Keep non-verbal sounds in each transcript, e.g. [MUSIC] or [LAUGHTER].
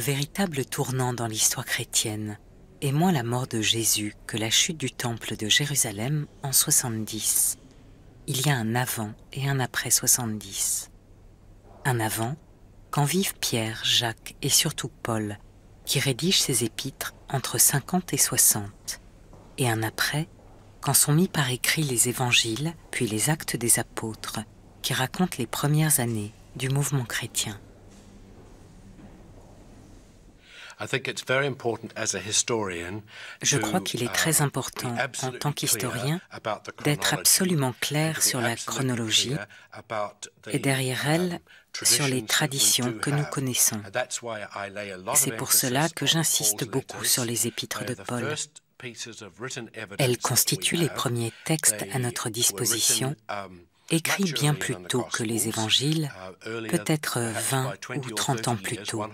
véritable tournant dans l'histoire chrétienne est moins la mort de Jésus que la chute du Temple de Jérusalem en 70. Il y a un avant et un après 70. Un avant, quand vivent Pierre, Jacques et surtout Paul, qui rédigent ses épîtres entre 50 et 60, et un après, quand sont mis par écrit les évangiles, puis les actes des apôtres, qui racontent les premières années du mouvement chrétien. Je crois qu'il est très uh, important en tant qu'historien d'être absolument clair sur la chronologie et derrière elle um, sur les traditions que nous connaissons. C'est pour cela que j'insiste beaucoup sur les épîtres de Paul. Elles constituent les premiers textes à notre disposition um, écrit bien plus tôt que les évangiles, uh, peut-être 20 ou 30 ans plus tôt.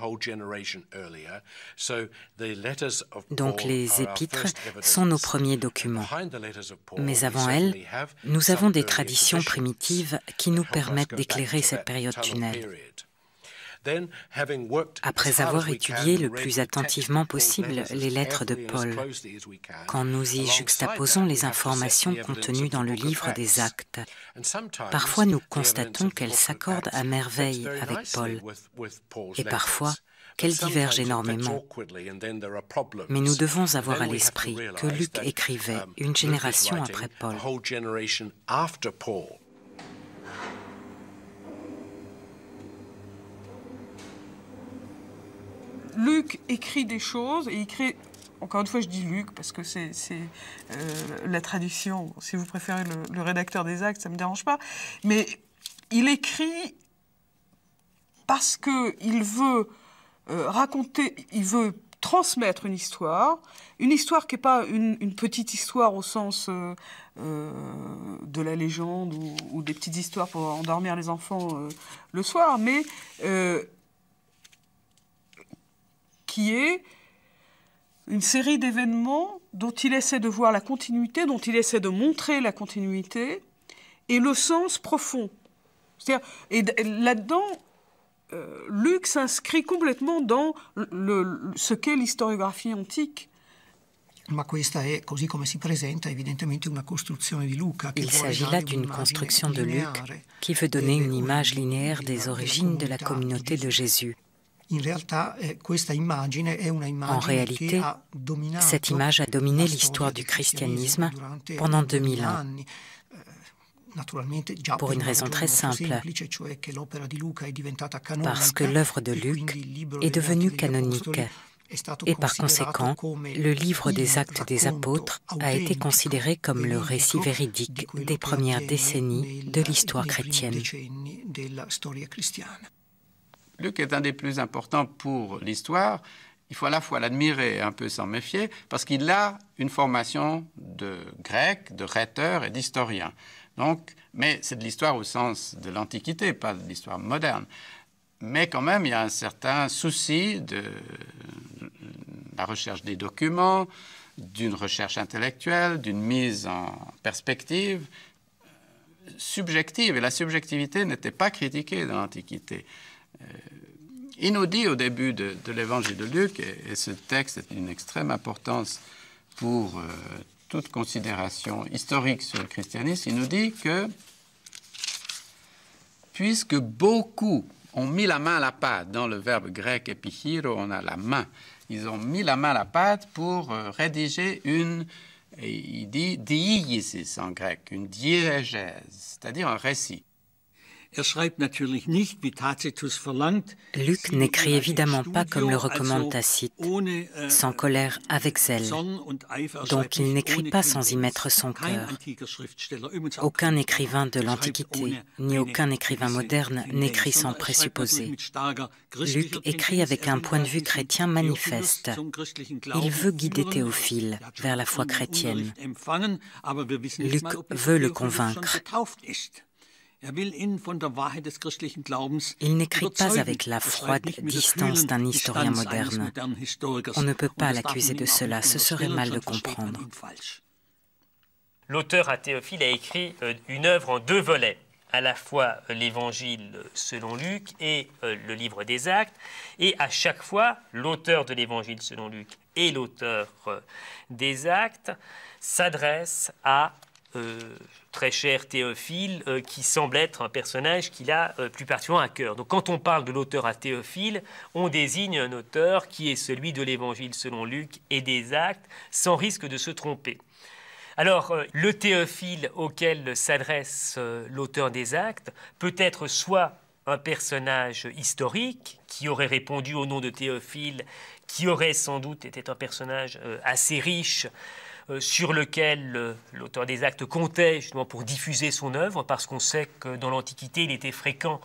Donc les épîtres sont nos premiers documents. Mais avant elles, nous avons des traditions primitives qui nous permettent d'éclairer cette période tunnel. Après avoir étudié le plus attentivement possible les lettres de Paul, quand nous y juxtaposons les informations contenues dans le livre des actes, parfois nous constatons qu'elles s'accordent à merveille avec Paul, et parfois qu'elles divergent énormément. Mais nous devons avoir à l'esprit que Luc écrivait um, une génération après Paul. Luc écrit des choses et il crée encore une fois, je dis Luc parce que c'est euh, la traduction, si vous préférez le, rédacteur des actes, ça ne me dérange pas. Mais il écrit parce qu'il veut euh, raconter, il veut transmettre une histoire, une histoire qui n'est pas une, petite histoire au sens euh, de la légende ou, des petites histoires pour endormir les enfants le soir, mais qui est une série d'événements dont il essaie de voir la continuité, dont il essaie de montrer la continuité et le sens profond. et là-dedans, euh, Luc s'inscrit complètement dans ce qu'est l'historiographie antique. Il s'agit là d'une construction de Luc qui veut donner e une image linéaire des origines de la communauté de Jésus eh, en réalité, cette image a dominé l'histoire du christianisme pendant 2000 ans. Eh, Pour une raison très simple, parce que l'œuvre de e Luc est devenue canonique. Et par conséquent, le livre des actes des apôtres a été considéré comme le e récit véridique des premières décennies de l'histoire chrétienne. Luc est un des plus importants pour l'histoire. Il faut à la fois l'admirer et un peu s'en méfier, parce qu'il a une formation de grec, de rhéteur et d'historien. mais c'est de l'histoire au sens de l'Antiquité, pas de l'histoire moderne. Mais quand même, il y a un certain souci de la recherche des documents, d'une recherche intellectuelle, d'une mise en perspective subjective. Et la subjectivité n'était pas critiquée dans l'Antiquité. Euh, il nous dit au début de, l'évangile de Luc, et, ce texte est d'une extrême importance pour euh, toute considération historique sur le christianisme, il nous dit que puisque beaucoup ont mis la main à la pâte, dans le verbe grec epichiro, on a la main, ils ont mis la main à la pâte pour euh, rédiger une, il dit diégesis en grec, une diégèse, c'est-à-dire un récit. Er Luc n'écrit évidemment pas comme le recommande Tacite, äh, sans colère, avec zèle. Donc il n'écrit pas sans y mettre son cœur. Aucun écrivain de l'Antiquité, ni aucun écrivain moderne n'écrit sans er présupposer. Luc écrit avec un point de vue chrétien manifeste. Il veut guider Théophile er vers la foi chrétienne. Luc veut le convaincre. Er Il n'écrit pas avec la er froide distance d'un historien moderne. On ne peut pas l'accuser de cela, ce serait mal de comprendre. L'auteur athéophile Théophile a écrit euh, une œuvre en deux volets à la fois euh, l'évangile euh, selon Luc et le livre des actes, et à chaque fois l'auteur de l'évangile selon Luc et l'auteur des actes s'adressent à euh, très cher Théophile, euh, qui semble être un personnage qu'il a euh, plus particulièrement à cœur. Donc quand on parle de l'auteur à Théophile, on désigne un auteur qui est celui de l'Évangile selon Luc et des actes, sans risque de se tromper. Alors, le Théophile auquel s'adresse l'auteur des actes peut être soit un personnage historique qui aurait répondu au nom de Théophile, qui aurait sans doute été un personnage assez riche, euh, sur lequel euh, l'auteur des actes comptait justement pour diffuser son œuvre, parce qu'on sait que dans l'Antiquité, il était fréquent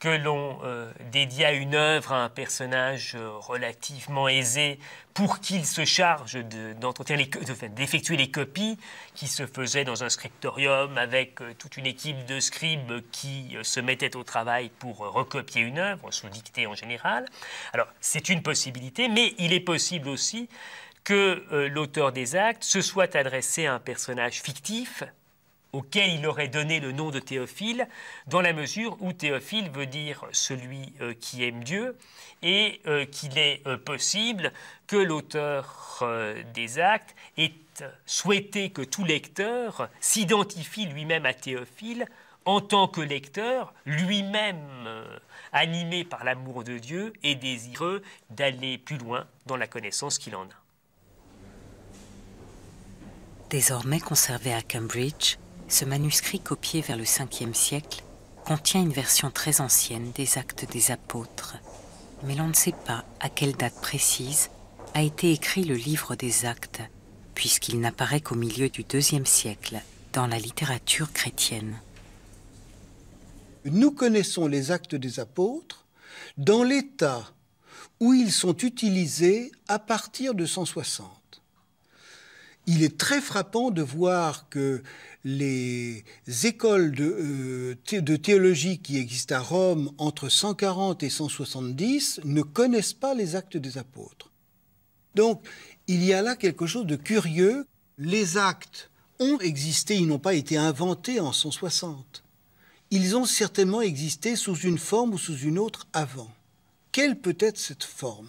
que l'on euh, dédia une œuvre à un personnage relativement aisé pour qu'il se charge d'entretenir d'effectuer les copies qui se faisaient dans un scriptorium avec toute une équipe de scribes qui se mettaient au travail pour recopier une œuvre sous dictée en général. Alors c'est une possibilité, mais il est possible aussi que euh, l'auteur des actes se soit adressé à un personnage fictif auquel il aurait donné le nom de Théophile, dans la mesure où Théophile veut dire celui euh, qui aime Dieu, et euh, qu'il est possible que l'auteur des actes ait souhaité que tout lecteur s'identifie lui-même à Théophile en tant que lecteur, lui-même animé par l'amour de Dieu et désireux d'aller plus loin dans la connaissance qu'il en a. Désormais conservé à Cambridge, ce manuscrit copié vers le 5e siècle contient une version très ancienne des actes des apôtres. Mais l'on ne sait pas à quelle date précise a été écrit le livre des actes, puisqu'il n'apparaît qu'au milieu du 2e siècle dans la littérature chrétienne. Nous connaissons les actes des apôtres dans l'état où ils sont utilisés à partir de 160 il est très frappant de voir que les écoles de, euh, théologie qui existent à Rome entre 140 et 170 ne connaissent pas les actes des apôtres. Donc, il y a là quelque chose de curieux. Les actes ont existé, ils n'ont pas été inventés en 160. Ils ont certainement existé sous une forme ou sous une autre avant. Quelle peut être cette forme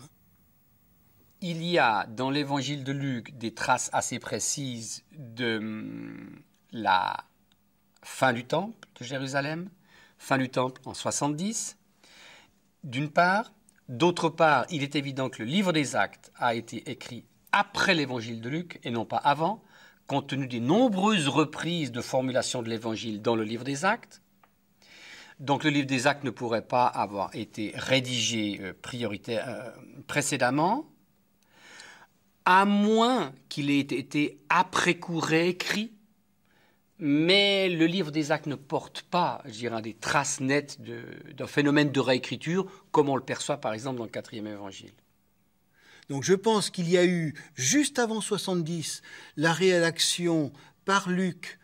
il y a dans l'évangile de Luc des traces assez précises de hum, la fin du temple de Jérusalem, fin du temple en 70, d'une part. D'autre part, il est évident que le livre des actes a été écrit après l'évangile de Luc et non pas avant, compte tenu des nombreuses reprises de formulation de l'évangile dans le livre des actes. Donc le livre des actes ne pourrait pas avoir été rédigé euh, prioritaire, euh, précédemment à moins qu'il ait été après coup réécrit. Mais le livre des actes ne porte pas, je dirais, des traces nettes d'un phénomène de réécriture, comme on le perçoit par exemple dans le quatrième évangile. Donc je pense qu'il y a eu, juste avant 70, la rédaction par Luc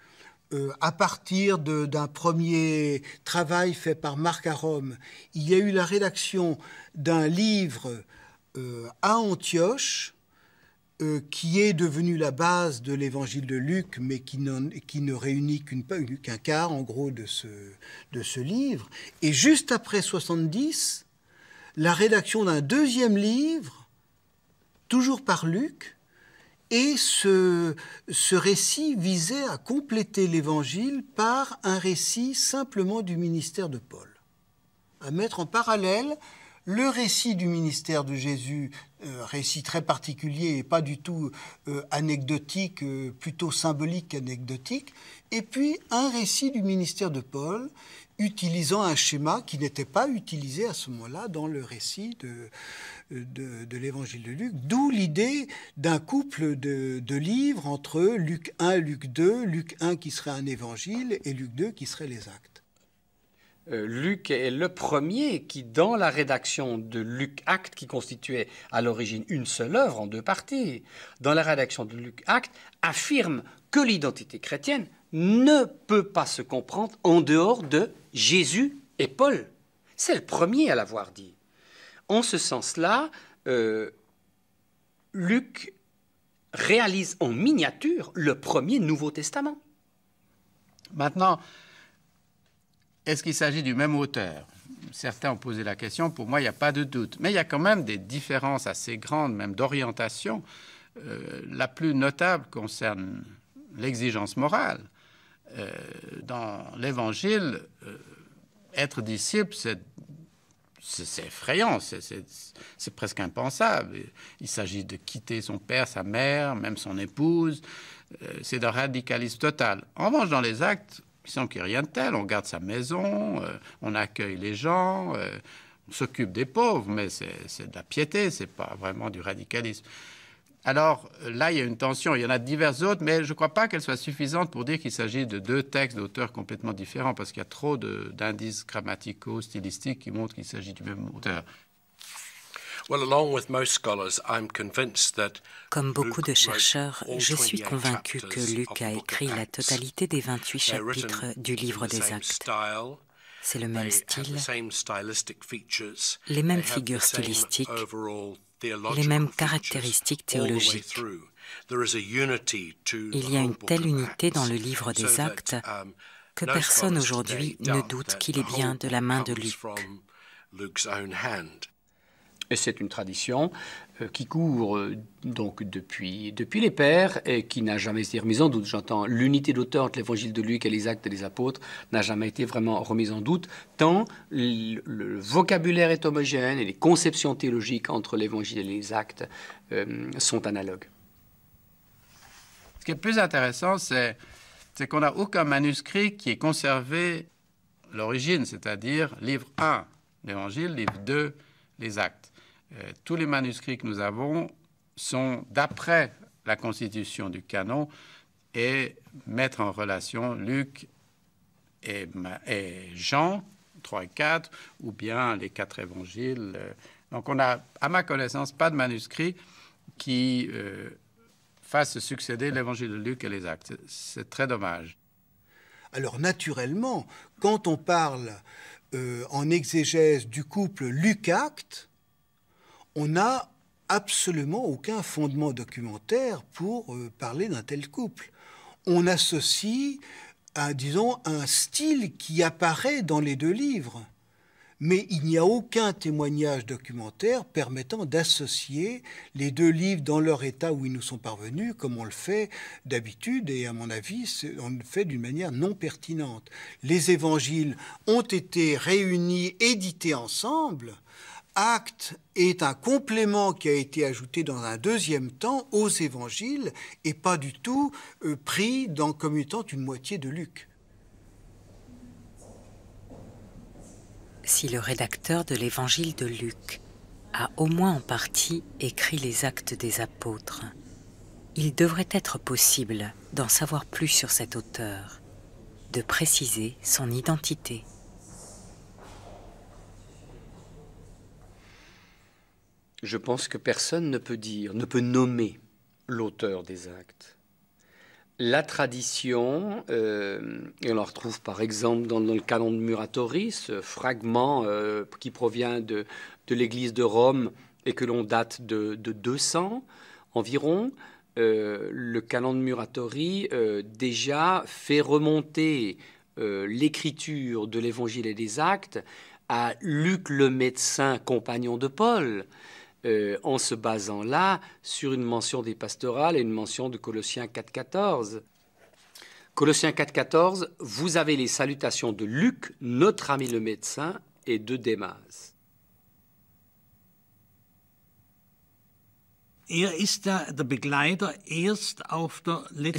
euh, à partir d'un premier travail fait par Marc à Rome. Il y a eu la rédaction d'un livre euh, à Antioche euh, qui est devenu la base de l'évangile de Luc, mais qui, ne réunit qu'un quart, en gros, de ce, livre. Et juste après 70, la rédaction d'un deuxième livre, toujours par Luc, et ce récit visait à compléter l'évangile par un récit simplement du ministère de Paul, à mettre en parallèle le récit du ministère de Jésus euh, récit très particulier et pas du tout euh, anecdotique, euh, plutôt symbolique qu'anecdotique, et puis un récit du ministère de Paul utilisant un schéma qui n'était pas utilisé à ce moment-là dans le récit de, de, l'évangile de Luc, d'où l'idée d'un couple de, de, livres entre Luc 1, Luc 2, Luc 1 qui serait un évangile et Luc 2 qui serait les actes. Euh, Luc est le premier qui, dans la rédaction de Luc Acte, qui constituait à l'origine une seule œuvre en deux parties, dans la rédaction de Luc Acte, affirme que l'identité chrétienne ne peut pas se comprendre en dehors de Jésus et Paul. C'est le premier à l'avoir dit. En ce sens-là, euh, Luc réalise en miniature le premier Nouveau Testament. Maintenant, est-ce qu'il s'agit du même auteur Certains ont posé la question. Pour moi, il n'y a pas de doute. Mais il y a quand même des différences assez grandes, même d'orientation. Euh, la plus notable concerne l'exigence morale. Euh, dans l'Évangile, euh, être disciple, c'est effrayant, c'est presque impensable. Il s'agit de quitter son père, sa mère, même son épouse. c'est d'un radicalisme total. En revanche, dans les actes, il semble qu'il n'y ait rien de tel. On garde sa maison, euh, on accueille les gens, euh, on s'occupe des pauvres, mais c'est de la piété, c'est pas vraiment du radicalisme. Alors là, il y a une tension. Il y en a diverses autres, mais je crois pas qu'elle soit suffisante pour dire qu'il s'agit de deux textes d'auteurs complètement différents, parce qu'il y a trop d'indices grammaticaux, stylistiques qui montrent qu'il s'agit du même auteur. Comme beaucoup de chercheurs, je suis convaincu que Luc a écrit la totalité des 28 chapitres du livre des actes. C'est le même style, les mêmes figures stylistiques, les mêmes caractéristiques théologiques. Il y a une telle unité dans le livre des actes um, que personne aujourd'hui ne doute qu'il est bien de la main de Luc et c'est une tradition euh, qui court euh, donc depuis, depuis les pères et qui n'a jamais été remise en doute. J'entends l'unité d'auteur entre l'évangile de Luc et les actes des apôtres n'a jamais été vraiment remise en doute, tant le, vocabulaire est homogène et les conceptions théologiques entre l'évangile et les actes euh, sont analogues. Ce qui est plus intéressant, c'est qu'on n'a aucun manuscrit qui est conservé l'origine, c'est-à-dire livre 1, l'évangile, livre 2, les actes. Euh, tous les manuscrits que nous avons sont d'après la constitution du canon et mettre en relation Luc et, Jean 3 et 4 ou bien les quatre évangiles. Euh. Donc on n'a, à ma connaissance, pas de manuscrit qui euh, fasse succéder l'évangile de Luc et les actes. C'est très dommage. Alors naturellement, quand on parle en exégèse du couple Luc-Acte, on n'a absolument aucun fondement documentaire pour euh, parler d'un tel couple. On associe, à, disons, un style qui apparaît dans les deux livres, mais il n'y a aucun témoignage documentaire permettant d'associer les deux livres dans leur état où ils nous sont parvenus, comme on le fait d'habitude, et à mon avis, on le fait d'une manière non pertinente. Les évangiles ont été réunis, édités ensemble, Acte est un complément qui a été ajouté dans un deuxième temps aux évangiles et pas du tout euh, pris dans, comme étant une moitié de Luc. Si le rédacteur de l'évangile de Luc a au moins en partie écrit les actes des apôtres, il devrait être possible d'en savoir plus sur cet auteur, de préciser son identité. je pense que personne ne peut dire, ne peut nommer l'auteur des actes. La tradition, euh, et on la retrouve par exemple dans, le canon de Muratori, ce fragment euh, qui provient de, l'église de Rome et que l'on date de, 200 environ, euh, le canon de Muratori déjà fait remonter l'écriture de l'évangile et des actes à Luc le médecin compagnon de Paul. Euh, en se basant là sur une mention des pastorales et une mention de Colossiens 4.14. Colossiens 4.14, vous avez les salutations de Luc, notre ami le médecin, et de Démas. Er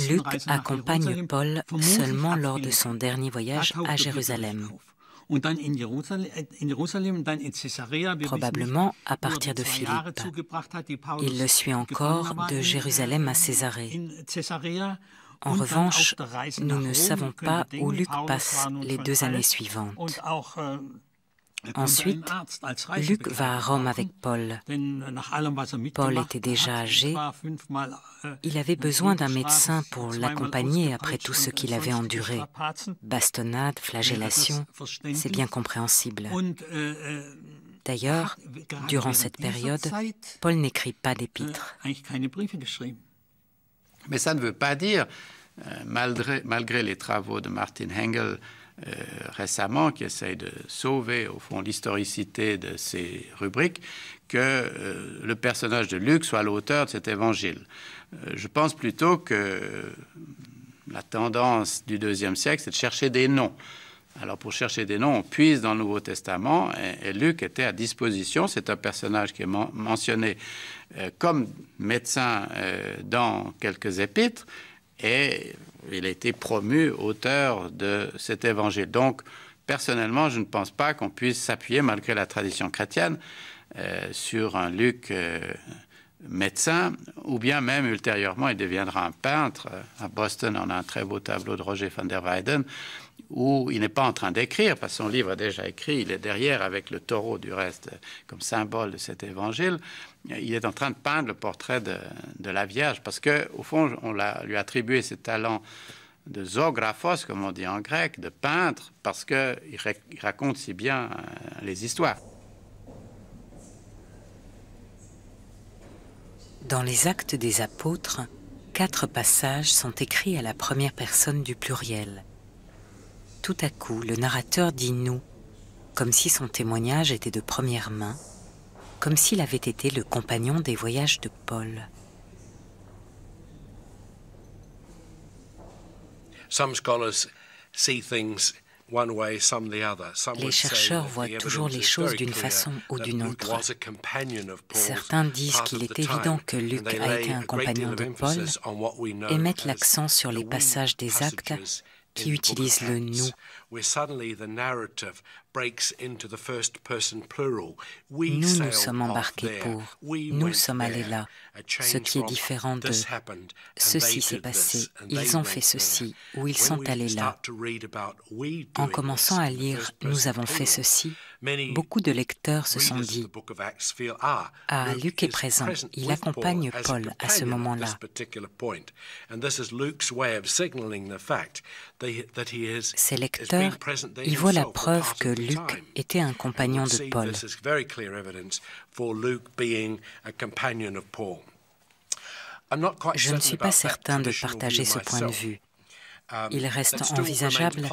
Luc accompagne Paul seulement lors de son dernier voyage à Jérusalem probablement à er partir de Philippe. Il le suit encore de äh, Jérusalem à Césarée. En revanche, nous ne savons pas où Luc passe les deux années suivantes. Äh, Ensuite, ah, Luc va à Rome avec Paul. Euh, er Paul était déjà âgé. Äh, Il avait äh, besoin d'un médecin pour l'accompagner après tout ce er qu'il avait enduré. Bastonnade, flagellation, c'est bien compréhensible. Äh, D'ailleurs, durant cette période, Paul n'écrit pas d'épître. Mais ça ne veut pas dire, euh, malgré les travaux de Martin Hengel, euh, récemment, qui essaye de sauver, au fond, l'historicité de ces rubriques, que euh, le personnage de Luc soit l'auteur de cet évangile. Euh, je pense plutôt que la tendance du deuxième siècle, c'est de chercher des noms. Alors pour chercher des noms, on puise dans le Nouveau Testament et, Luc était à disposition. C'est un personnage qui est mentionné comme médecin dans quelques épîtres, et il a été promu auteur de cet évangile. Donc, personnellement, je ne pense pas qu'on puisse s'appuyer, malgré la tradition chrétienne, euh, sur un Luc euh, médecin, ou bien même ultérieurement, il deviendra un peintre. Euh, à Boston, on a un très beau tableau de Roger van der Weyden où il n'est pas en train d'écrire, parce que son livre est déjà écrit, il est derrière avec le taureau du reste comme symbole de cet évangile, il est en train de peindre le portrait de, de la Vierge, parce que au fond, on lui a attribué ce talent de zographos, comme on dit en grec, de peintre, parce qu'il raconte si bien euh, les histoires. Dans les actes des apôtres, quatre passages sont écrits à la première personne du pluriel. Tout à coup, le narrateur dit nous, comme si son témoignage était de première main, comme s'il avait été le compagnon des voyages de Paul. les chercheurs voient toujours les choses d'une façon ou d'une autre. Certains disent qu'il est évident que Luc a été un compagnon de Paul et mettent l'accent sur les passages des actes qui utilise le nous. Nous nous sommes embarqués pour, nous sommes allés là, ce qui est différent de ceci s'est passé, ils ont fait ceci ou ils sont allés là. En commençant à lire nous avons fait ceci, Beaucoup de lecteurs se sont dit Ah, ah Luc est présent, il accompagne Paul à ce moment-là. Ces lecteurs y voient la preuve que Luc était un compagnon de Paul. Je ne suis pas certain de partager ce point de vue. Um, il reste envisageable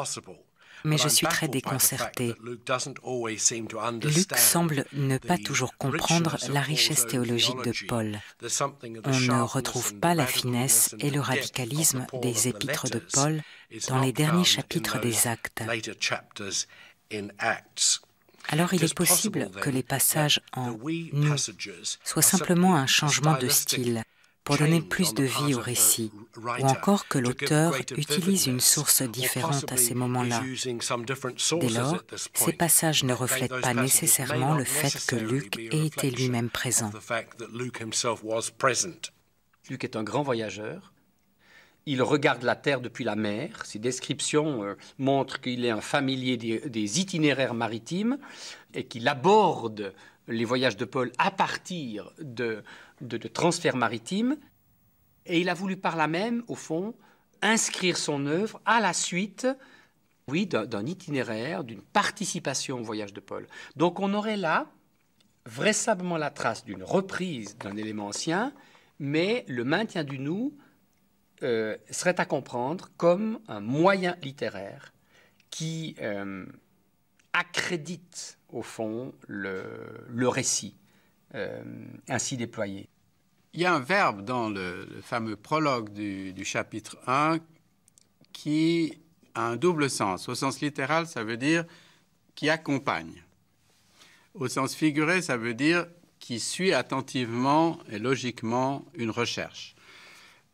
mais je suis très déconcerté. Luc semble ne pas toujours comprendre la richesse théologique de Paul. On ne retrouve pas la finesse et le radicalisme des épîtres de Paul dans les derniers chapitres des actes. Alors il est possible que les passages en nous soient simplement un changement de style pour donner plus de vie au récit, ou encore que l'auteur utilise une source différente à ces moments-là. Dès lors, ces passages ne reflètent pas nécessairement le fait que Luc ait été lui-même présent. Luc est un grand voyageur. Il regarde la Terre depuis la mer. Ses descriptions euh, montrent qu'il est un familier des itinéraires maritimes et qu'il aborde les voyages de Paul à partir de de, transfert maritime, et il a voulu par là même, au fond, inscrire son œuvre à la suite oui, d'un itinéraire, d'une participation au voyage de Paul. Donc on aurait là vraisemblablement la trace d'une reprise d'un élément ancien, mais le maintien du nous euh, serait à comprendre comme un moyen littéraire qui euh, accrédite au fond le récit. Euh, ainsi déployé. Il y a un verbe dans le, fameux prologue du, chapitre 1 qui a un double sens. Au sens littéral, ça veut dire qui accompagne. Au sens figuré, ça veut dire qui suit attentivement et logiquement une recherche.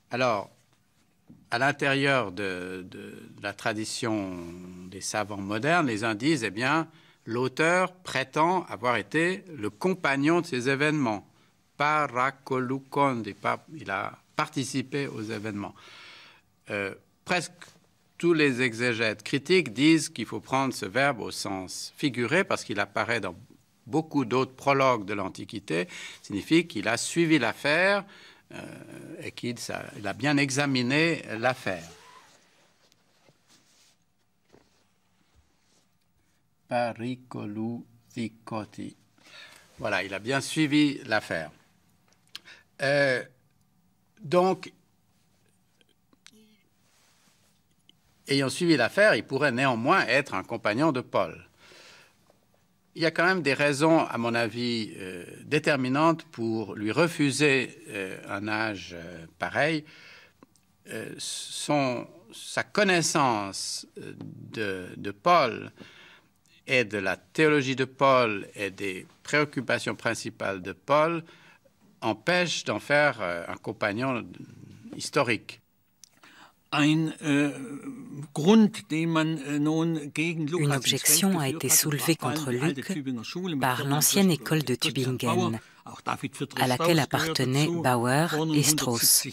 Alors, à l'intérieur de, de, la tradition des savants modernes, les uns disent, eh bien, L'auteur prétend avoir été le compagnon de ces événements. Paracolucondi, il a participé aux événements. Euh, presque tous les exégètes critiques disent qu'il faut prendre ce verbe au sens figuré parce qu'il apparaît dans beaucoup d'autres prologues de l'Antiquité, signifie qu'il a suivi l'affaire euh, et qu'il a bien examiné l'affaire. Voilà, il a bien suivi l'affaire. Euh, donc, ayant suivi l'affaire, il pourrait néanmoins être un compagnon de Paul. Il y a quand même des raisons, à mon avis, euh, déterminantes pour lui refuser euh, un âge pareil. son, sa connaissance de, de Paul et de la théologie de Paul et des préoccupations principales de Paul empêche d'en faire euh, un compagnon historique. Euh, äh, Une objection a été soulevée contre Luc par l'ancienne école de Tübingen, à laquelle appartenaient Bauer et Strauss.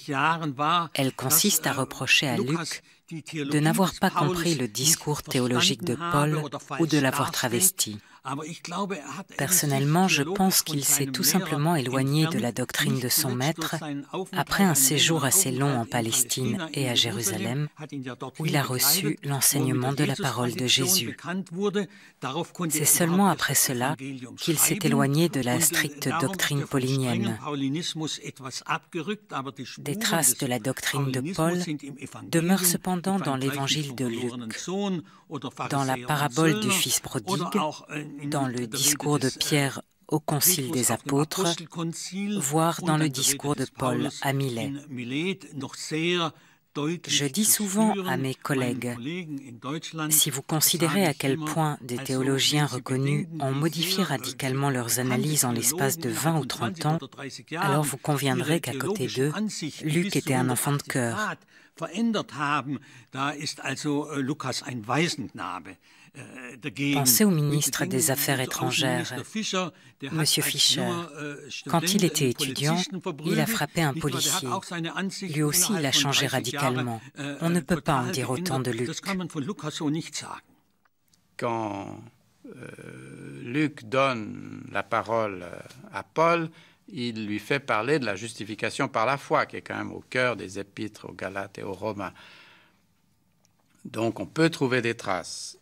Elle consiste à äh, reprocher à Luc de n'avoir pas compris le discours théologique de Paul ou de l'avoir travesti. Er Personnellement, je pense qu'il s'est tout simplement éloigné de la doctrine de son maître après un séjour assez long en Palestine et à Jérusalem, où il a reçu l'enseignement de la parole de Jésus. C'est er seulement après cela qu'il s'est éloigné de la äh, stricte doctrine er paulinienne. Des traces de la doctrine de Paul demeurent cependant dans l'évangile de Luc, dans la parabole du Fils prodigue dans le discours de Pierre au Concile des Apôtres, voire dans le discours de Paul à Milet. Je dis souvent à mes collègues, si vous considérez à quel point des théologiens reconnus ont modifié radicalement leurs analyses en l'espace de 20 ou 30 ans, alors vous conviendrez qu'à côté d'eux, Luc était un enfant de cœur, Äh, äh, Pensez au ministre des Affaires étrangères, M. Fischer. Äh, Quand il était étudiant, il a frappé un policier. Lui aussi, il a changé radicalement. On ne peut pas en dire autant de Luc. Quand euh, Luc donne la parole euh, à Paul, il lui fait parler de la justification par la foi, qui est quand même au cœur des épîtres aux Galates et aux Romains. Donc on peut trouver des traces.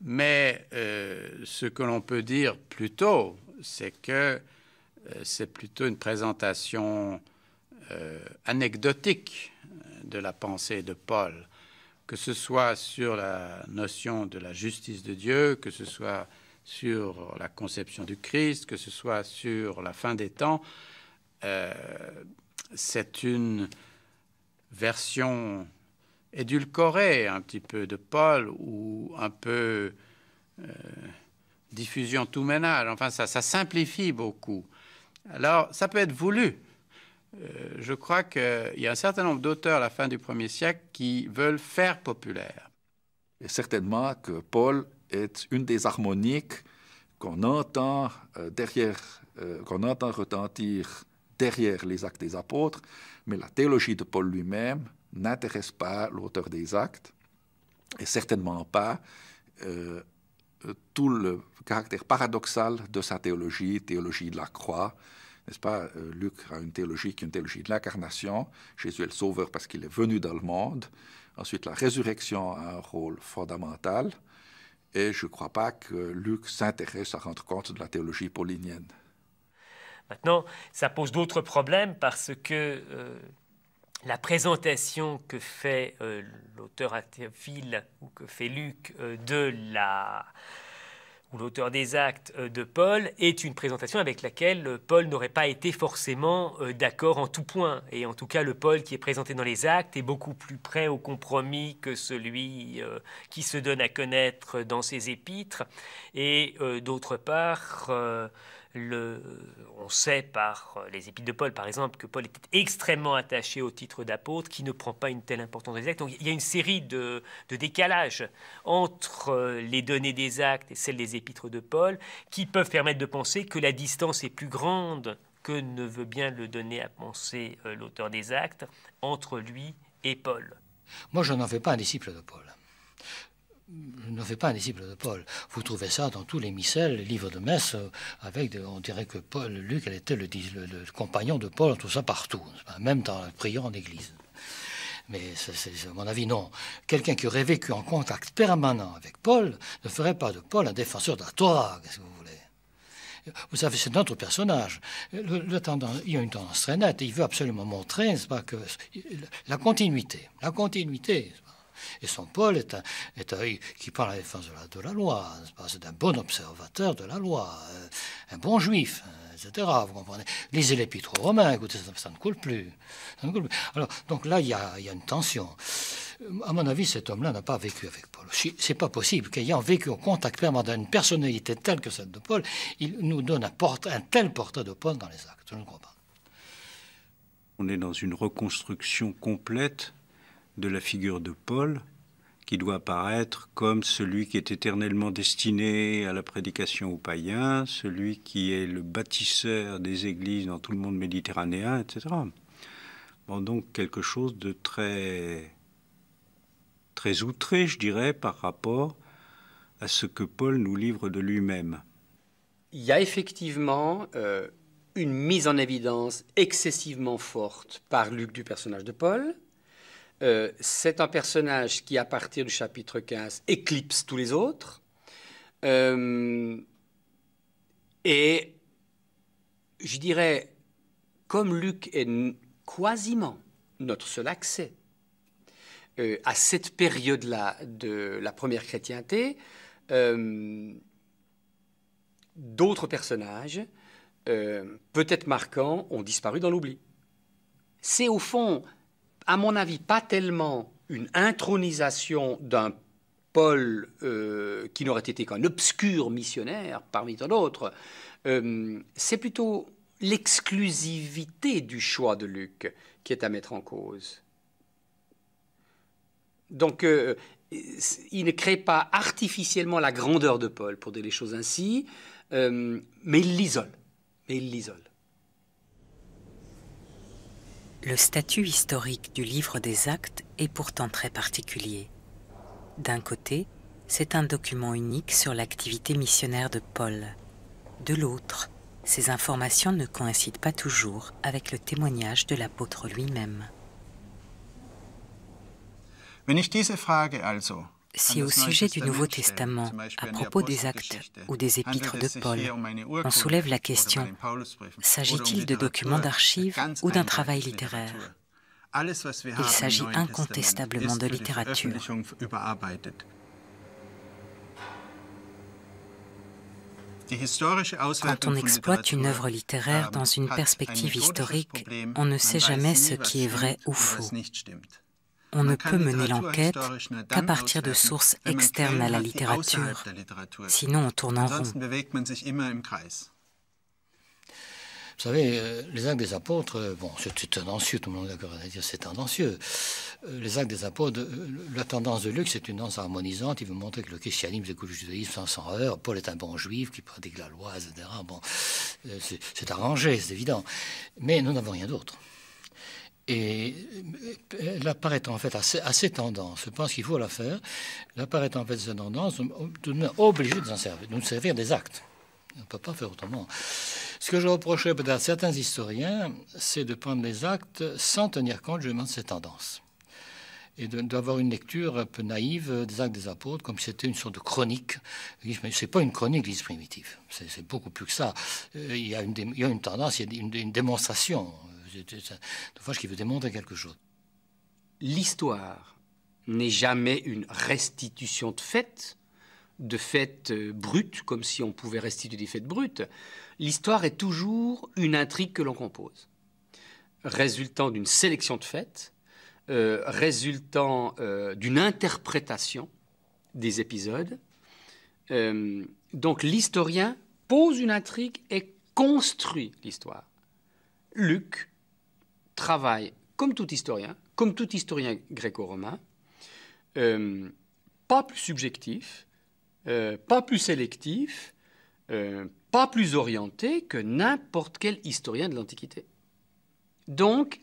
Mais euh, ce que l'on peut dire plutôt, c'est que euh, c'est plutôt une présentation euh, anecdotique de la pensée de Paul, que ce soit sur la notion de la justice de Dieu, que ce soit sur la conception du Christ, que ce soit sur la fin des temps, euh, c'est une version édulcorée un petit peu de Paul ou un peu euh, diffusion tout ménage. Enfin, ça, simplifie beaucoup. Alors, ça peut être voulu. Euh, je crois qu'il y a un certain nombre d'auteurs à la fin du premier siècle qui veulent faire populaire. Et certainement que Paul est une des harmoniques qu'on entend, euh, derrière, euh, qu'on entend retentir derrière les actes des apôtres, mais la théologie de Paul lui-même n'intéresse pas l'auteur des actes, et certainement pas euh, tout le caractère paradoxal de sa théologie, théologie de la croix. N'est-ce pas, Luc a une théologie qui est une théologie de l'incarnation. Jésus est le sauveur parce qu'il est venu dans le monde. Ensuite, la résurrection a un rôle fondamental. Et je ne crois pas que Luc s'intéresse à rendre compte de la théologie paulinienne. Maintenant, ça pose d'autres problèmes parce que euh, la présentation que fait euh, l'auteur l'auteur Théophile, ou que fait Luc euh, de la l'auteur des actes euh, de Paul, est une présentation avec laquelle euh, Paul n'aurait pas été forcément euh, d'accord en tout point. Et en tout cas, le Paul qui est présenté dans les actes est beaucoup plus près au compromis que celui qui se donne à connaître dans ses épîtres. Et d'autre part, on sait par euh, les épîtres de Paul, par exemple, que Paul était extrêmement attaché au titre d'apôtre, qui ne prend pas une telle importance des actes. Donc il y a une série de, de décalages entre euh, les données des actes et celles des épîtres de Paul, qui peuvent permettre de penser que la distance est plus grande que ne veut bien le donner à penser euh, l'auteur des actes entre lui et Paul. Moi, je n'en fais pas un disciple de Paul je ne fais pas un disciple de Paul. Vous trouvez ça dans tous les missels, les livres de messe, euh, avec on dirait que Paul, Luc, elle était le, compagnon de Paul, tout ça partout, même dans la prière en église. Mais c'est mon avis, non. Quelqu'un qui aurait vécu en contact permanent avec Paul ne ferait pas de Paul un défenseur de la Torah, qu'est-ce que vous voulez. Vous savez, c'est notre personnage. Le, il y a une tendance très nette. Il veut absolument montrer, pas, que la continuité, la continuité, et son Paul est un, est un qui parle à la défense de la, loi, c'est un bon observateur de la loi, euh, un bon juif, euh, etc. Vous comprenez Lisez l'épître aux Romains, écoutez, ça, ne coule plus, Alors, donc là, il y a, une tension. Euh, à mon avis, cet homme-là n'a pas vécu avec Paul. C'est pas possible qu'ayant vécu au contact permanent d'une personnalité telle que celle de Paul, il nous donne un, un tel portrait de Paul dans les actes. Je ne crois pas. On est dans une reconstruction complète de la figure de Paul, qui doit apparaître comme celui qui est éternellement destiné à la prédication aux païens, celui qui est le bâtisseur des églises dans tout le monde méditerranéen, etc. Bon, donc quelque chose de très, très outré, je dirais, par rapport à ce que Paul nous livre de lui-même. Il y a effectivement euh, une mise en évidence excessivement forte par Luc du personnage de Paul, euh, c'est un personnage qui, à partir du chapitre 15, éclipse tous les autres. Euh, et je dirais, comme Luc est quasiment notre seul accès euh, à cette période-là de la première chrétienté, d'autres personnages, peut-être marquants, ont disparu dans l'oubli. C'est au fond à mon avis, pas tellement une intronisation d'un Paul euh, qui n'aurait été qu'un obscur missionnaire parmi tant d'autres, euh, c'est plutôt l'exclusivité du choix de Luc qui est à mettre en cause. Donc, euh, il ne crée pas artificiellement la grandeur de Paul, pour dire les choses ainsi, mais il l'isole. Mais il l'isole. Le statut historique du livre des actes est pourtant très particulier. D'un côté, c'est un document unique sur l'activité missionnaire de Paul. De l'autre, ces informations ne coïncident pas toujours avec le témoignage de l'apôtre lui-même. also si au sujet du Nouveau Testament, à propos des actes ou des épîtres de Paul, on soulève la question, s'agit-il de documents d'archives ou d'un travail littéraire Il s'agit incontestablement de littérature. Quand on exploite une œuvre littéraire ähm, dans une perspective historique, on ne sait jamais ce qui est vrai ou faux on ne peut mener l'enquête qu'à partir de sources externes à la littérature, sinon on tourne en rond. Vous savez, euh, les actes des apôtres, euh, bon, c'est tendancieux, tout le monde est d'accord à dire c'est tendancieux. Euh, les actes des apôtres, la tendance de Luc, c'est une danse harmonisante. Il veut montrer que le christianisme découle du judaïsme sans, sans Paul est un bon juif qui pratique la loi, etc. Bon, c'est arrangé, c'est évident. Mais nous n'avons rien d'autre. Et euh, la en fait assez assez tendances. Je pense qu'il faut la faire. La en fait à tendance, tout de obligé de, servir, nous servir des actes. On ne peut pas faire autrement. Ce que je reprochais peut-être à certains historiens, c'est de prendre les actes sans tenir compte justement de ces tendances. Et d'avoir une lecture un peu naïve des actes des apôtres, comme si c'était une sorte de chronique. Ce n'est pas une chronique, l'Église primitive. C'est beaucoup plus que ça. Euh, il y a une, tendance, il y a une démonstration c'était un fois qui veut démontrer quelque chose. L'histoire n'est jamais une restitution de faits, de faits euh, bruts, comme si on pouvait restituer des faits bruts. L'histoire est toujours une intrigue que l'on compose, résultant d'une sélection de faits, euh, résultant euh, d'une interprétation des épisodes. donc l'historien pose une intrigue et construit l'histoire. Luc travaille, comme tout historien, comme tout historien gréco-romain, euh, pas plus subjectif, euh, pas plus sélectif, euh, pas plus orienté que n'importe quel historien de l'Antiquité. Donc,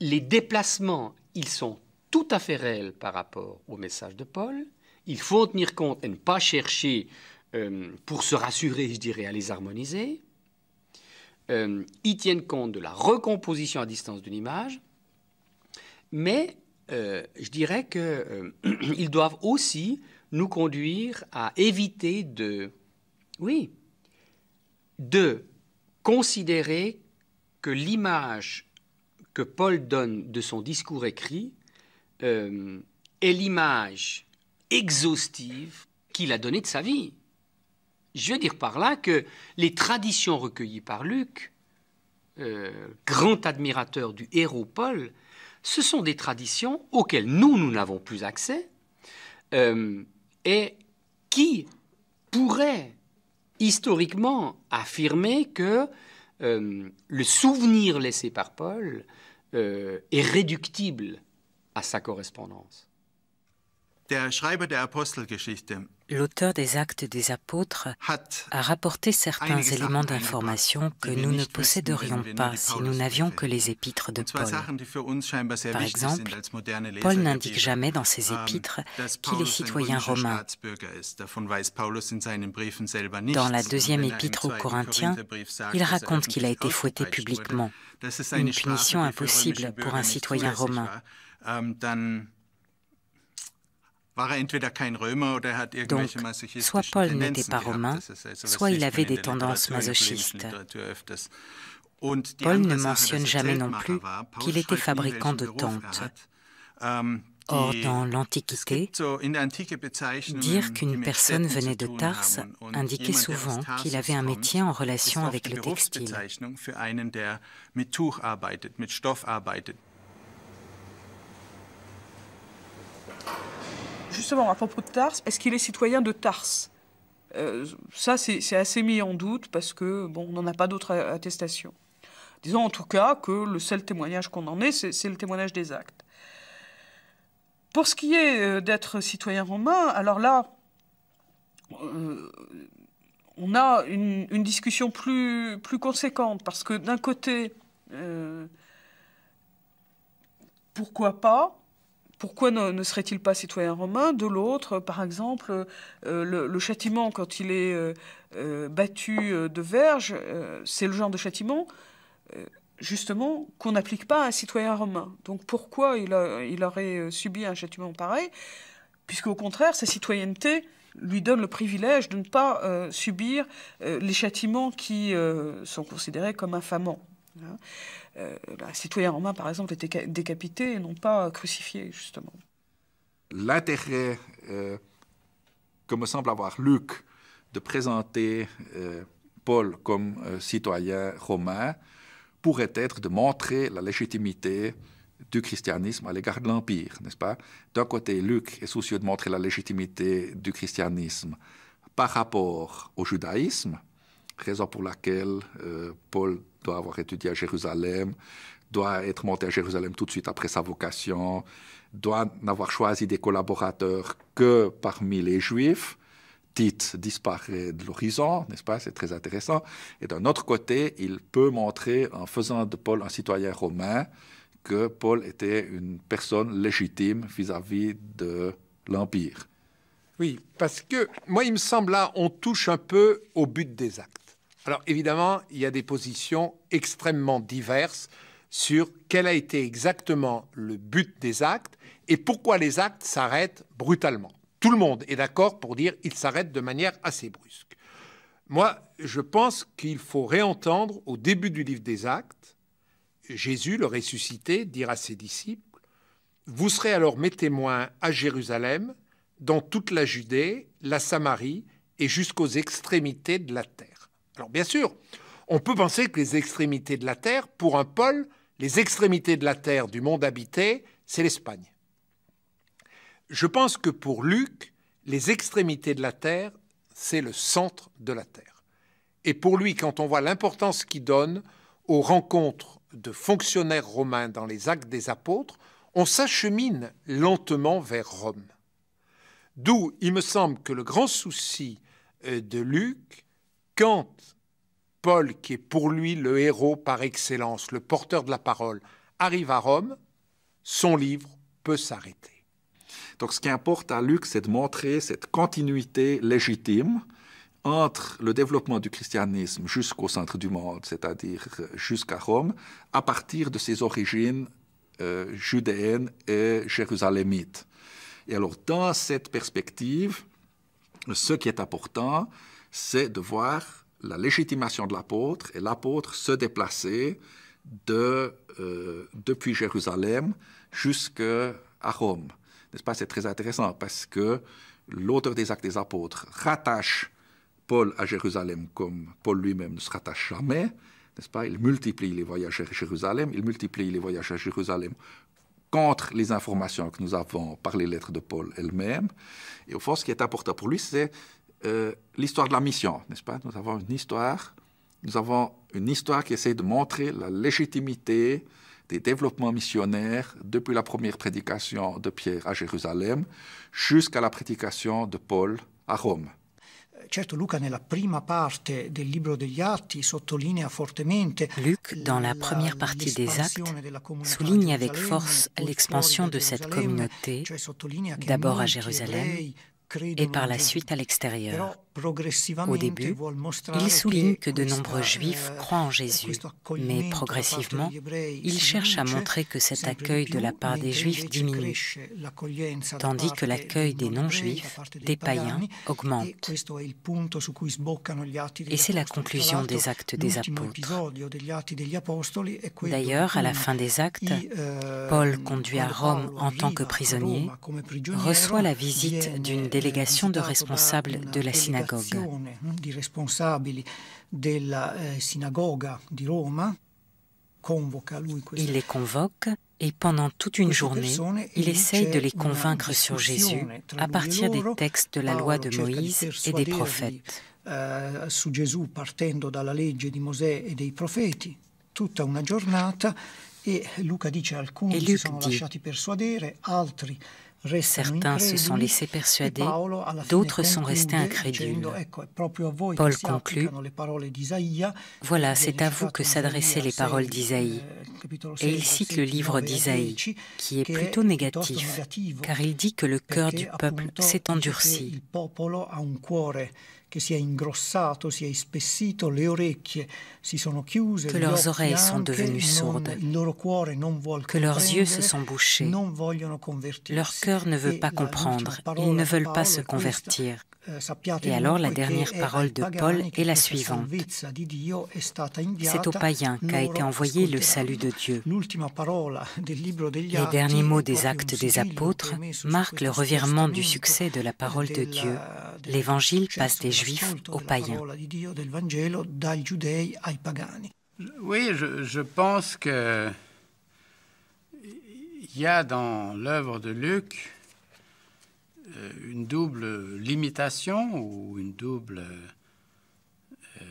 les déplacements, ils sont tout à fait réels par rapport au message de Paul. Il faut en tenir compte et ne pas chercher, pour se rassurer, je dirais, à les harmoniser. Euh, ils tiennent compte de la recomposition à distance d'une image, mais euh, je dirais qu'ils euh, [CLEARS THROAT] doivent aussi nous conduire à éviter de, oui, de considérer que l'image que Paul donne de son discours écrit est l'image exhaustive qu'il a donnée de sa vie. Je veux dire par là que les traditions recueillies par Luc, euh, grand admirateur du héros Paul, ce sont des traditions auxquelles nous, nous n'avons plus accès euh, et qui pourraient historiquement affirmer que euh, le souvenir laissé par Paul est réductible à sa correspondance. Der Schreiber l'auteur des Actes des Apôtres a rapporté certains éléments d'information que nous ne posséderions pas si nous n'avions que les épîtres de Paul. Par exemple, Paul n'indique jamais dans ses épîtres qu'il est citoyen romain. Dans la deuxième er épître aux Corinthiens, il er raconte qu'il a été fouetté publiquement, une punition impossible pour un citoyen romain. Er er Donc, soit Paul n'était pas romain, soit il avait des tendances masochistes. Paul ne mentionne jamais non plus qu'il était fabricant de er tentes. Ähm, Or, dans l'Antiquité, dire qu'une personne venait de Tarse indiquait souvent qu'il avait un métier en relation avec le textile. justement, à propos de Tars, est-ce qu'il est citoyen de Tars euh, Ça, c'est assez mis en doute parce que bon, on n'en a pas d'autres attestations. Disons en tout cas que le seul témoignage qu'on en ait, c'est le témoignage des actes. Pour ce qui est euh, d'être citoyen romain, alors là, euh, on a une, discussion plus, conséquente, parce que d'un côté, pourquoi pas, pourquoi ne, serait-il pas citoyen romain De l'autre, par exemple, euh, le, châtiment quand il est euh, euh, battu de verge, c'est le genre de châtiment, justement, qu'on n'applique pas à un citoyen romain. Donc pourquoi il, aurait subi un châtiment pareil Puisque au contraire, sa citoyenneté lui donne le privilège de ne pas subir les châtiments qui sont considérés comme infamants. Hein un euh, bah, citoyen romain, par exemple, était décapité et non pas crucifié, justement. L'intérêt euh, que me semble avoir Luc de présenter euh, Paul comme citoyen romain pourrait être de montrer la légitimité du christianisme à l'égard de l'Empire, n'est-ce pas D'un côté, Luc est soucieux de montrer la légitimité du christianisme par rapport au judaïsme, raison pour laquelle Paul doit avoir étudié à Jérusalem, doit être monté à Jérusalem tout de suite après sa vocation, doit n'avoir choisi des collaborateurs que parmi les Juifs. Tite disparaît de l'horizon, n'est-ce pas C'est très intéressant. Et d'un autre côté, il peut montrer, en faisant de Paul un citoyen romain, que Paul était une personne légitime vis-à-vis de l'Empire. Oui, parce que moi, il me semble là, on touche un peu au but des actes. Alors évidemment, il y a des positions extrêmement diverses sur quel a été exactement le but des actes et pourquoi les actes s'arrêtent brutalement. Tout le monde est d'accord pour dire qu'ils s'arrêtent de manière assez brusque. Moi, je pense qu'il faut réentendre au début du livre des actes Jésus, le ressuscité, dire à ses disciples, Vous serez alors mes témoins à Jérusalem, dans toute la Judée, la Samarie et jusqu'aux extrémités de la terre. Alors bien sûr, on peut penser que les extrémités de la Terre, pour un pôle, les extrémités de la Terre du monde habité, c'est l'Espagne. Je pense que pour Luc, les extrémités de la Terre, c'est le centre de la Terre. Et pour lui, quand on voit l'importance qu'il donne aux rencontres de fonctionnaires romains dans les actes des apôtres, on s'achemine lentement vers Rome. D'où il me semble que le grand souci euh, de Luc, quand Paul, qui est pour lui le héros par excellence, le porteur de la parole, arrive à Rome, son livre peut s'arrêter. Donc ce qui importe à Luc, c'est de montrer cette continuité légitime entre le développement du christianisme jusqu'au centre du monde, c'est-à-dire euh, jusqu'à Rome, à partir de ses origines euh, judéennes et jérusalémites. Et alors, dans cette perspective, ce qui est important, c'est de voir la légitimation de l'apôtre et l'apôtre se déplacer de, euh, depuis Jérusalem jusqu'à Rome. nest pas C'est très intéressant parce que l'auteur des Actes des Apôtres rattache Paul à Jérusalem comme Paul lui-même ne se rattache jamais, n'est-ce pas Il multiplie les voyages à Jérusalem, il multiplie les voyages à Jérusalem contre les informations que nous avons par les lettres de Paul elle-même. Et au fond, ce qui est important pour lui, c'est euh, l'histoire de la mission, n'est-ce pas Nous avons une histoire, nous avons une histoire qui essaie de montrer la légitimité des développements missionnaires depuis la première prédication de Pierre à Jérusalem jusqu'à la prédication de Paul à Rome. Luc, dans la première partie des Actes, souligne avec force l'expansion de cette communauté, d'abord à Jérusalem, et par la suite à l'extérieur. Au début, il souligne que de nombreux juifs eh, croient en Jésus, mais progressivement, il cherche à montrer que cet accueil de la part des juifs diminue, tandis que l'accueil des non-juifs, des païens, e augmente. Et c'est la conclusion des actes des apôtres. D'ailleurs, à la fin des actes, eh, Paul, conduit à Rome en tant que prisonnier, reçoit la visite d'une eh, délégation de responsables de la synagogue synagoga. Mm, di responsabili della eh, sinagoga di Roma convoca lui queste, Il les convoca. et pendant toute une journée, il essaye de les convaincre sur Jésus à partir des textes de la loi de Moïse et des prophètes. Eh, su Gesù partendo dalla legge di Mosè e dei profeti, tutta una giornata e Luca dice alcuni si sono lasciati persuadere, altri Certains se sont laissés persuader, d'autres sont restés incrédules. Paul conclut, Voilà, c'est à vous que s'adressaient les paroles d'Isaïe. Eh, Et il cite le livre e d'Isaïe, qui est plutôt négatif, car il dit que le cœur du peuple s'est endurci que leurs oreilles sont devenues sourdes, que leurs yeux se sont bouchés, leur cœur ne veut e pas comprendre, ils ne veulent pas se convertir. Eh, Et alors la dernière parole de Paul est la suivante. C'est aux païens qu'a été envoyé le salut de Dieu. Les derniers mots des actes des apôtres marquent le revirement du succès de la parole de Dieu. L'évangile passe des juifs aux païens. Oui, je, je pense que il y a dans l'œuvre de Luc euh, une double limitation ou une double... Euh,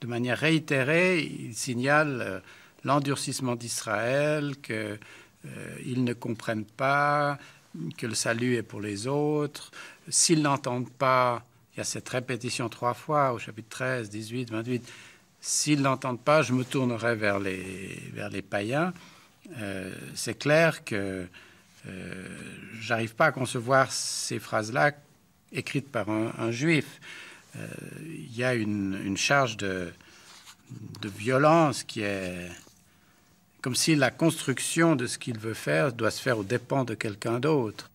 de manière réitérée, il signale euh, l'endurcissement d'Israël, qu'ils ne comprennent pas, que le salut est pour les autres. S'ils n'entendent pas, il y a cette répétition trois fois au chapitre 13, 18, 28. S'ils n'entendent pas, je me tournerai vers les, vers les païens. C'est clair que euh, j'arrive pas à concevoir ces phrases-là écrites par un, juif. Euh, il y a une, charge de, de, violence qui est comme si la construction de ce qu'il veut faire doit se faire aux dépens de quelqu'un d'autre.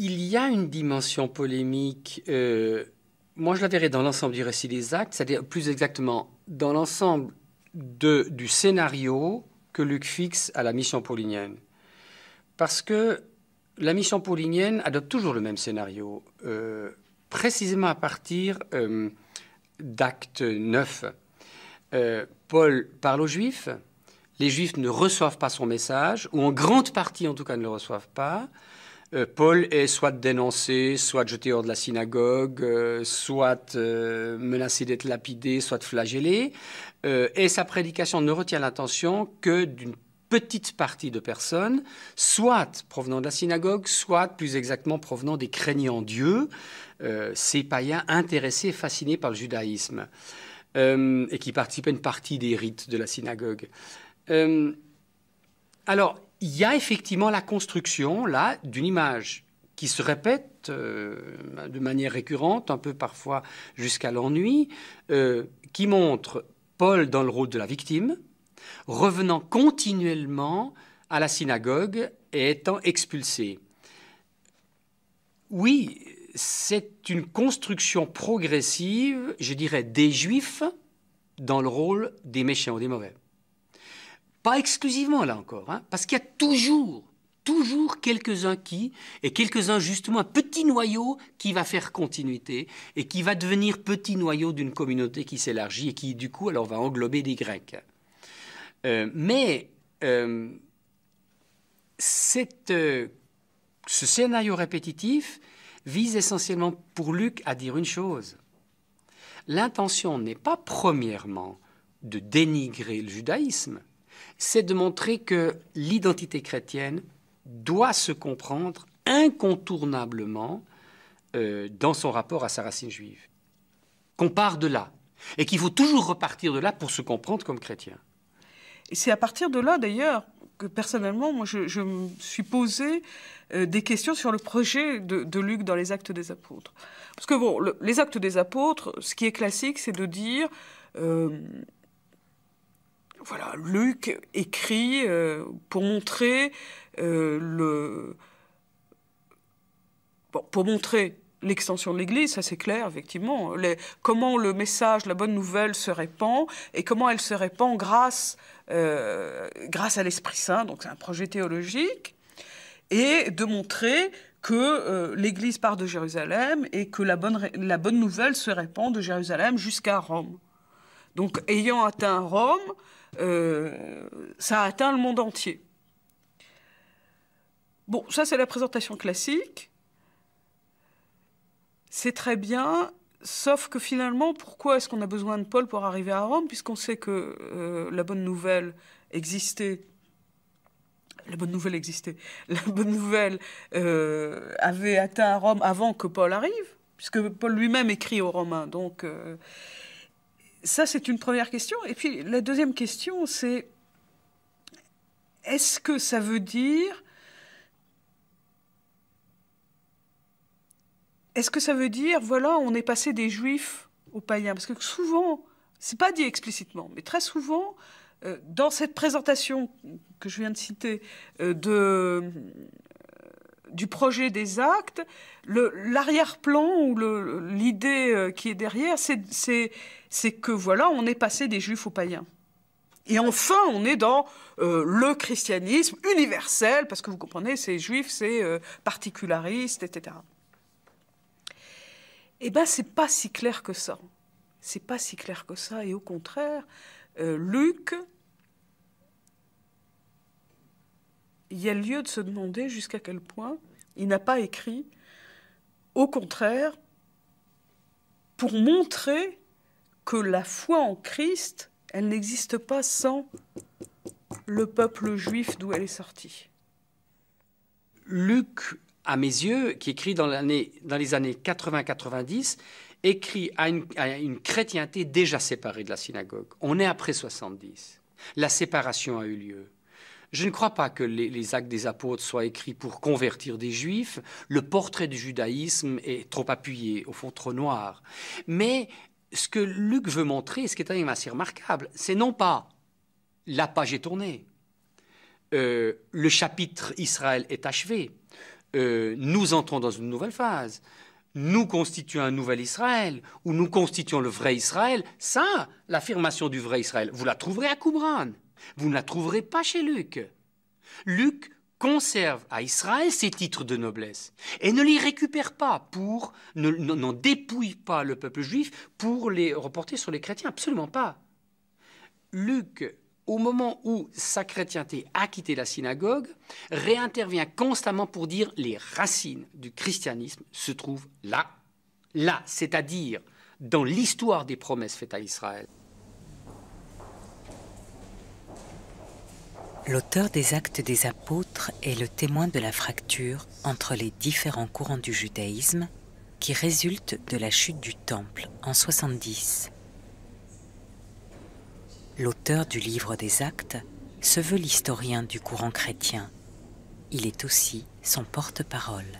Il y a une dimension polémique euh, moi, je la verrais dans l'ensemble du récit des actes, c'est-à-dire plus exactement dans l'ensemble du scénario que Luc fixe à la mission paulinienne. Parce que la mission paulinienne adopte toujours le même scénario, euh, précisément à partir euh, d'acte 9. Euh, Paul parle aux Juifs, les Juifs ne reçoivent pas son message, ou en grande partie en tout cas ne le reçoivent pas. Euh, Paul est soit dénoncé, soit jeté hors de la synagogue, euh, soit euh, menacé d'être lapidé, soit flagellé. et sa prédication ne retient l'attention que d'une petite partie de personnes, soit provenant de la synagogue, soit plus exactement provenant des craignants Dieu, ces païens intéressés et fascinés par le judaïsme, et qui participent à une partie des rites de la synagogue. alors, il y a effectivement la construction, là, d'une image qui se répète euh, de manière récurrente, un peu parfois jusqu'à l'ennui, euh, qui montre Paul dans le rôle de la victime, revenant continuellement à la synagogue et étant expulsé. Oui, c'est une construction progressive, je dirais, des juifs dans le rôle des méchants, ou des mauvais. Pas exclusivement, là encore, hein, parce qu'il y a toujours, toujours quelques-uns qui, et quelques-uns justement, un petit noyau qui va faire continuité et qui va devenir petit noyau d'une communauté qui s'élargit et qui, du coup, alors va englober des Grecs. Euh, mais euh, cette, euh, ce scénario répétitif vise essentiellement pour Luc à dire une chose. L'intention n'est pas premièrement de dénigrer le judaïsme, c'est de montrer que l'identité chrétienne doit se comprendre incontournablement euh, dans son rapport à sa racine juive. Qu'on part de là et qu'il faut toujours repartir de là pour se comprendre comme chrétien. Et c'est à partir de là, d'ailleurs, que personnellement, moi, je, me suis posé euh, des questions sur le projet de, Luc dans les Actes des Apôtres. Parce que bon, les Actes des Apôtres, ce qui est classique, c'est de dire. Euh, voilà, Luc écrit euh, pour montrer euh, pour montrer l'extension de l'Église, ça c'est clair, effectivement. comment le message, la bonne nouvelle se répand et comment elle se répand grâce, euh, à l'Esprit Saint, donc c'est un projet théologique, et de montrer que l'Église part de Jérusalem et que la bonne nouvelle se répand de Jérusalem jusqu'à Rome. Donc ayant atteint Rome, euh, ça a atteint le monde entier. Bon, ça c'est la présentation classique. C'est très bien, sauf que finalement, pourquoi est-ce qu'on a besoin de Paul pour arriver à Rome, puisqu'on sait que euh, la bonne nouvelle existait. La bonne nouvelle existait. [LAUGHS] La bonne nouvelle euh, avait atteint Rome avant que Paul arrive, puisque Paul lui-même écrit aux Romains. Donc, ça, c'est une première question. Et puis la deuxième question, c'est est-ce que ça veut dire Est-ce que ça veut dire, voilà, on est passé des juifs aux païens Parce que souvent, c'est pas dit explicitement, mais très souvent, euh, dans cette présentation que je viens de citer euh, de, du projet des actes, l'arrière-plan ou l'idée euh, qui est derrière, c'est que voilà, on est passé des juifs aux païens. Et enfin, on est dans euh, le christianisme universel, parce que vous comprenez, c'est juif, euh, c'est particulariste, etc. Eh bien, c'est pas si clair que ça. C'est pas si clair que ça. Et au contraire, Luc, il y a lieu de se demander jusqu'à quel point il n'a pas écrit, au contraire, pour montrer que la foi en Christ, elle n'existe pas sans le peuple juif d'où elle est sortie. Luc, à mes yeux, qui écrit dans, les années 80-90, écrit à une chrétienté déjà séparée de la synagogue. On est après 70. La séparation a eu lieu. Je ne crois pas que les, actes des apôtres soient écrits pour convertir des juifs. Le portrait du judaïsme est trop appuyé, au fond trop noir. Mais ce que Luc veut montrer, ce qui est quand même assez remarquable, c'est non pas la page est tournée, euh, le chapitre Israël est achevé, euh, nous entrons dans une nouvelle phase, nous constituons un nouvel Israël, ou nous constituons le vrai Israël. Ça, l'affirmation du vrai Israël, vous la trouverez à Qumran. Vous ne la trouverez pas chez Luc. Luc conserve à Israël ses titres de noblesse et ne les récupère pas pour, n'en dépouille pas le peuple juif pour les reporter sur les chrétiens. Absolument pas. Luc, au moment où sa chrétienté a quitté la synagogue, réintervient constamment pour dire les racines du christianisme se trouvent là. Là, c'est-à-dire dans l'histoire des promesses faites à Israël. L'auteur des actes des apôtres est le témoin de la fracture entre les différents courants du judaïsme qui résulte de la chute du Temple en 70. L'auteur du livre des actes se veut l'historien du courant chrétien. Il est aussi son porte-parole.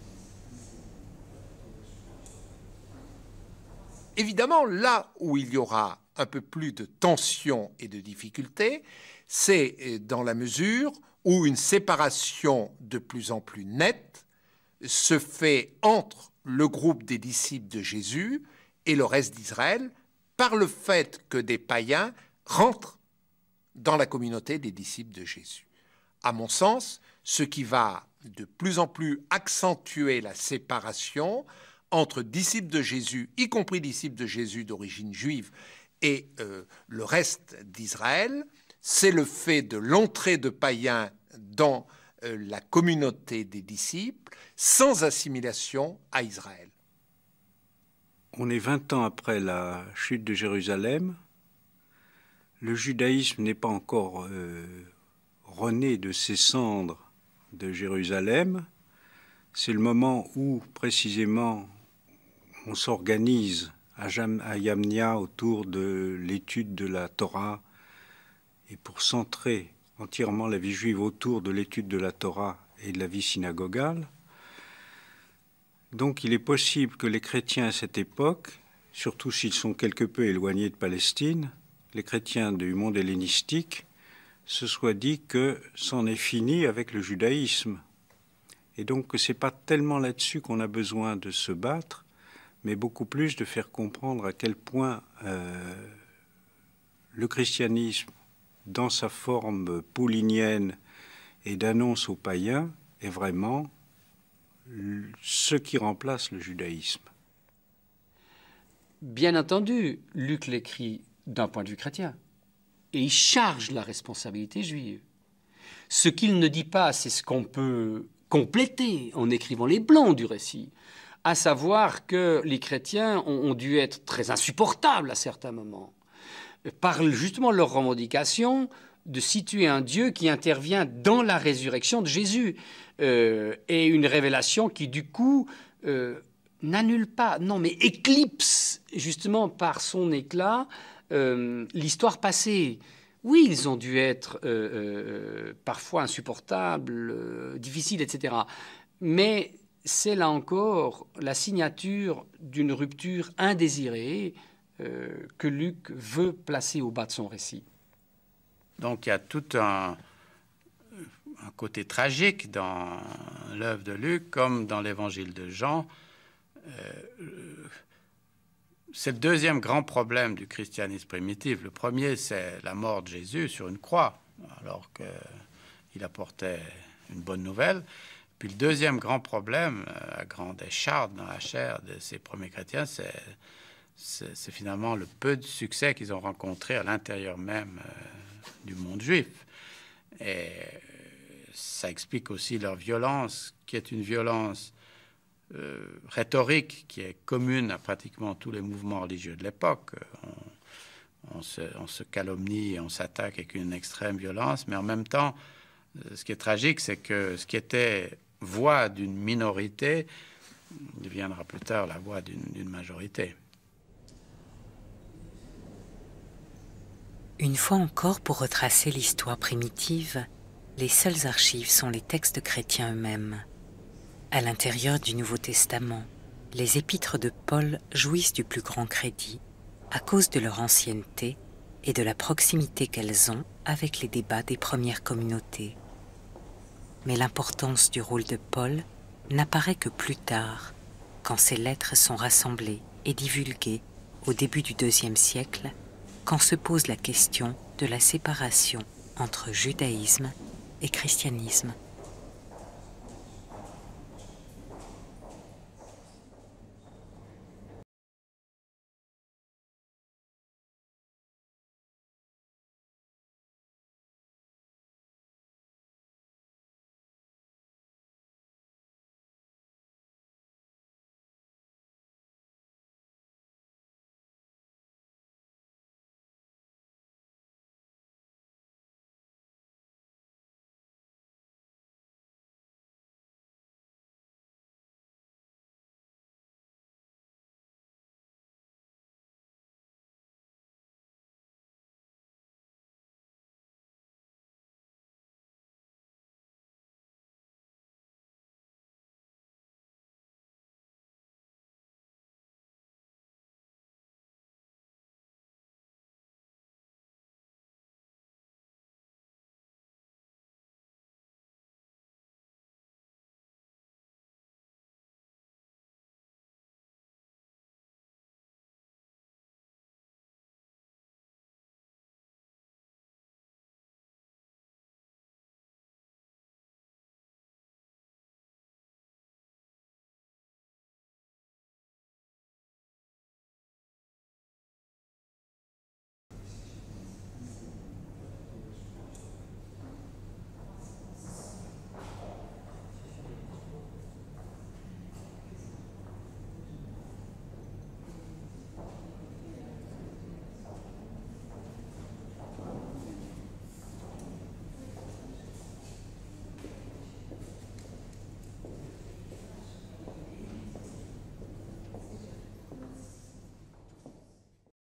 Évidemment, là où il y aura un peu plus de tension et de difficultés, c'est dans la mesure où une séparation de plus en plus nette se fait entre le groupe des disciples de Jésus et le reste d'Israël par le fait que des païens rentrent dans la communauté des disciples de Jésus. À mon sens, ce qui va de plus en plus accentuer la séparation entre disciples de Jésus, y compris disciples de Jésus d'origine juive, et euh, le reste d'Israël, c'est le fait de l'entrée de païens dans euh, la communauté des disciples sans assimilation à Israël. On est 20 ans après la chute de Jérusalem. Le judaïsme n'est pas encore euh, rené de ses cendres de Jérusalem. C'est le moment où, précisément, on s'organise à Yamnia autour de l'étude de la Torah et pour centrer entièrement la vie juive autour de l'étude de la Torah et de la vie synagogale. Donc il est possible que les chrétiens à cette époque, surtout s'ils sont quelque peu éloignés de Palestine, les chrétiens du monde hellénistique, se soient dit que c'en est fini avec le judaïsme. Et donc que ce n'est pas tellement là-dessus qu'on a besoin de se battre, mais beaucoup plus de faire comprendre à quel point euh, le christianisme dans sa forme paulinienne et d'annonce aux païens, est vraiment ce qui remplace le judaïsme. Bien entendu, Luc l'écrit d'un point de vue chrétien, et il charge la responsabilité juive. Ce qu'il ne dit pas, c'est ce qu'on peut compléter en écrivant les blancs du récit, à savoir que les chrétiens ont dû être très insupportables à certains moments, par justement leur revendication, de situer un Dieu qui intervient dans la résurrection de Jésus. Euh, et une révélation qui, du coup, euh, n'annule pas, non, mais éclipse, justement, par son éclat, euh, l'histoire passée. Oui, ils ont dû être parfois insupportables, difficiles, etc. Mais c'est là encore la signature d'une rupture indésirée euh, que Luc veut placer au bas de son récit. Donc il y a tout un, côté tragique dans l'œuvre de Luc, comme dans l'évangile de Jean. Euh, c'est le deuxième grand problème du christianisme primitif. Le premier, c'est la mort de Jésus sur une croix, alors qu'il apportait une bonne nouvelle. Puis le deuxième grand problème, euh, à grande écharde dans la chair de ces premiers chrétiens, c'est c'est finalement le peu de succès qu'ils ont rencontré à l'intérieur même euh, du monde juif. Et ça explique aussi leur violence, qui est une violence euh, rhétorique qui est commune à pratiquement tous les mouvements religieux de l'époque. On, on, se, calomnie et on s'attaque avec une extrême violence, mais en même temps, ce qui est tragique, c'est que ce qui était voix d'une minorité deviendra plus tard la voix d'une majorité. Une fois encore, pour retracer l'histoire primitive, les seules archives sont les textes chrétiens eux-mêmes. À l'intérieur du Nouveau Testament, les épîtres de Paul jouissent du plus grand crédit à cause de leur ancienneté et de la proximité qu'elles ont avec les débats des premières communautés. Mais l'importance du rôle de Paul n'apparaît que plus tard, quand ses lettres sont rassemblées et divulguées au début du IIe siècle quand se pose la question de la séparation entre judaïsme et christianisme.